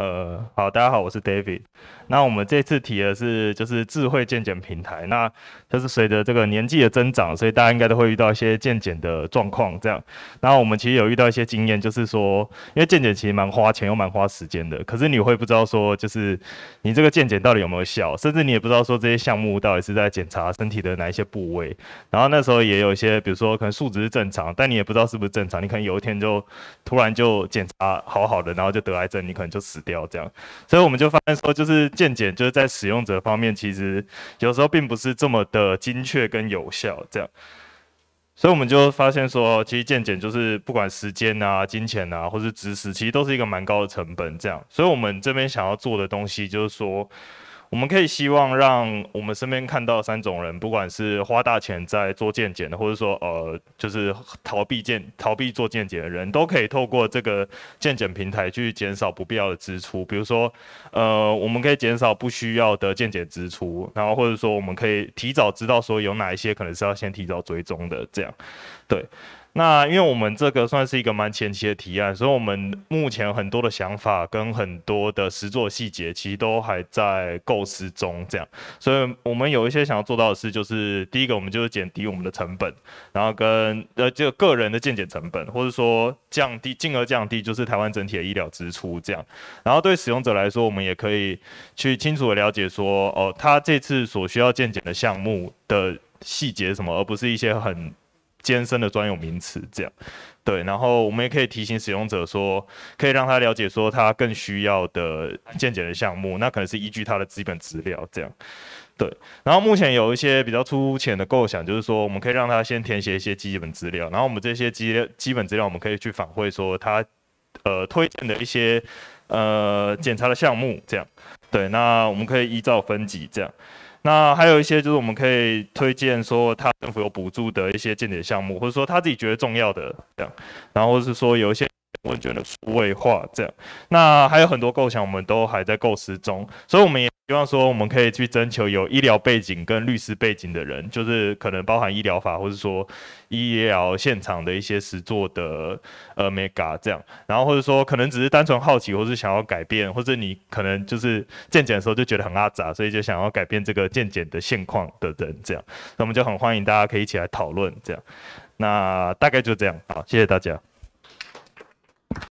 呃，好，大家好，我是 David。那我们这次提的是就是智慧健检平台。那就是随着这个年纪的增长，所以大家应该都会遇到一些健检的状况这样。然后我们其实有遇到一些经验，就是说，因为健检其实蛮花钱又蛮花时间的，可是你会不知道说，就是你这个健检到底有没有效，甚至你也不知道说这些项目到底是在检查身体的哪一些部位。然后那时候也有一些，比如说可能数值是正常，但你也不知道是不是正常。你可能有一天就突然就检查好好的，然后就得癌症，你可能就死掉。要这样，所以我们就发现说，就是鉴检，就是在使用者方面，其实有时候并不是这么的精确跟有效，这样。所以我们就发现说，其实鉴检就是不管时间啊、金钱啊，或是知识，其实都是一个蛮高的成本，这样。所以，我们这边想要做的东西，就是说。我们可以希望让我们身边看到三种人，不管是花大钱在做健检的，或者说呃，就是逃避健逃避做健检的人，都可以透过这个健检平台去减少不必要的支出。比如说，呃，我们可以减少不需要的健检支出，然后或者说我们可以提早知道说有哪一些可能是要先提早追踪的，这样，对。那因为我们这个算是一个蛮前期的提案，所以我们目前很多的想法跟很多的实作细节其实都还在构思中，这样。所以我们有一些想要做到的事，就是第一个，我们就是减低我们的成本，然后跟呃，这个个人的健检成本，或者说降低，进而降低就是台湾整体的医疗支出，这样。然后对使用者来说，我们也可以去清楚了解说，哦，他这次所需要健检的项目的细节什么，而不是一些很。健身的专有名词，这样，对，然后我们也可以提醒使用者说，可以让他了解说他更需要的健检的项目，那可能是依据他的基本资料，这样，对，然后目前有一些比较粗浅的构想，就是说我们可以让他先填写一些基本资料，然后我们这些基基本资料我们可以去反馈说他，呃，推荐的一些呃检查的项目，这样，对，那我们可以依照分级这样。那还有一些，就是我们可以推荐说，他政府有补助的一些间谍项目，或者说他自己觉得重要的这样，然后是说有一些。我觉得数位化这样，那还有很多构想，我们都还在构思中，所以我们也希望说，我们可以去征求有医疗背景跟律师背景的人，就是可能包含医疗法，或者说医疗现场的一些实作的呃，mega 这样，然后或者说可能只是单纯好奇，或是想要改变，或者你可能就是见检的时候就觉得很阿杂，所以就想要改变这个见检的现况的人这样，那我们就很欢迎大家可以一起来讨论这样，那大概就这样，好，谢谢大家。